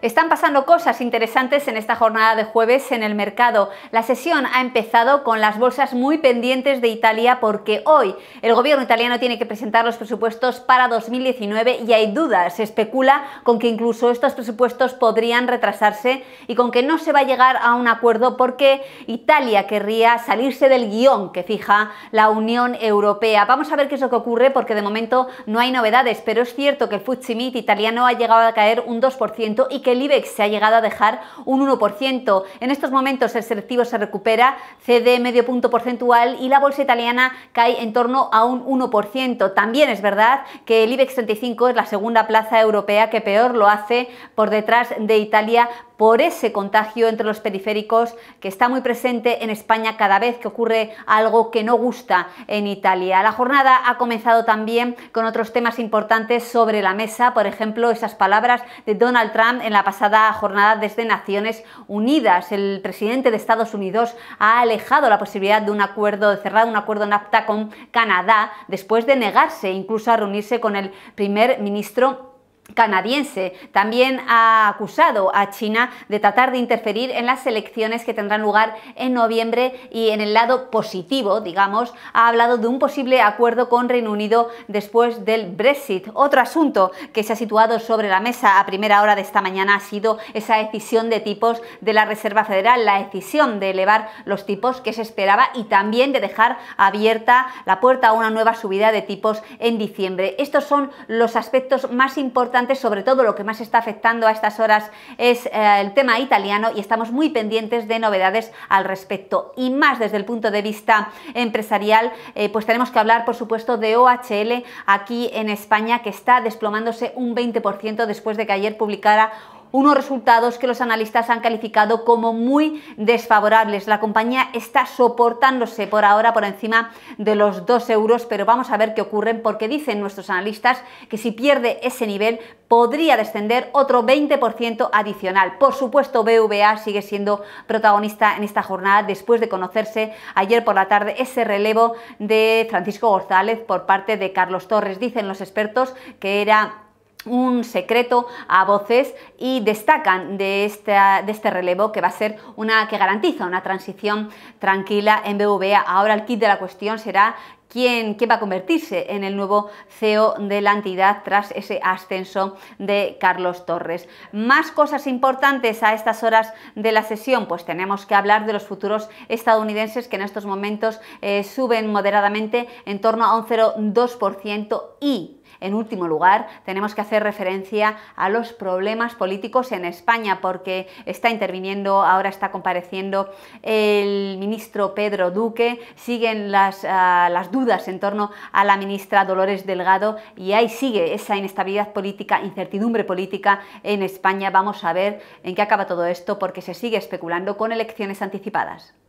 Están pasando cosas interesantes en esta jornada de jueves en el mercado. La sesión ha empezado con las bolsas muy pendientes de Italia porque hoy el gobierno italiano tiene que presentar los presupuestos para 2019 y hay dudas. Se especula con que incluso estos presupuestos podrían retrasarse y con que no se va a llegar a un acuerdo porque Italia querría salirse del guión que fija la Unión Europea. Vamos a ver qué es lo que ocurre porque de momento no hay novedades, pero es cierto que el MIB italiano ha llegado a caer un 2% y que el IBEX se ha llegado a dejar un 1%. En estos momentos el selectivo se recupera, cede medio punto porcentual y la bolsa italiana cae en torno a un 1%. También es verdad que el IBEX 35 es la segunda plaza europea que peor lo hace por detrás de Italia por ese contagio entre los periféricos que está muy presente en España cada vez que ocurre algo que no gusta en Italia. La jornada ha comenzado también con otros temas importantes sobre la mesa, por ejemplo, esas palabras de Donald Trump en la pasada jornada desde Naciones Unidas. El presidente de Estados Unidos ha alejado la posibilidad de un acuerdo, de cerrar un acuerdo NAFTA con Canadá, después de negarse incluso a reunirse con el primer ministro canadiense también ha acusado a China de tratar de interferir en las elecciones que tendrán lugar en noviembre y en el lado positivo, digamos, ha hablado de un posible acuerdo con Reino Unido después del Brexit. Otro asunto que se ha situado sobre la mesa a primera hora de esta mañana ha sido esa decisión de tipos de la Reserva Federal, la decisión de elevar los tipos que se esperaba y también de dejar abierta la puerta a una nueva subida de tipos en diciembre. Estos son los aspectos más importantes sobre todo lo que más está afectando a estas horas es eh, el tema italiano y estamos muy pendientes de novedades al respecto. Y más desde el punto de vista empresarial, eh, pues tenemos que hablar, por supuesto, de OHL aquí en España, que está desplomándose un 20% después de que ayer publicara unos resultados que los analistas han calificado como muy desfavorables. La compañía está soportándose por ahora por encima de los 2 euros, pero vamos a ver qué ocurre porque dicen nuestros analistas que si pierde ese nivel podría descender otro 20% adicional. Por supuesto, BVA sigue siendo protagonista en esta jornada después de conocerse ayer por la tarde ese relevo de Francisco González por parte de Carlos Torres. Dicen los expertos que era un secreto a voces y destacan de, de este relevo que va a ser una que garantiza una transición tranquila en BVA. Ahora el kit de la cuestión será quién, va a convertirse en el nuevo CEO de la entidad tras ese ascenso de Carlos Torres. Más cosas importantes a estas horas de la sesión, pues tenemos que hablar de los futuros estadounidenses que en estos momentos eh, suben moderadamente en torno a un 0,2% y en último lugar, tenemos que hacer referencia a los problemas políticos en España, porque está interviniendo, ahora está compareciendo el ministro Pedro Duque, siguen las, ah, las dudas en torno a la ministra Dolores Delgado y ahí sigue esa inestabilidad política, incertidumbre política en España. Vamos a ver en qué acaba todo esto porque se sigue especulando con elecciones anticipadas.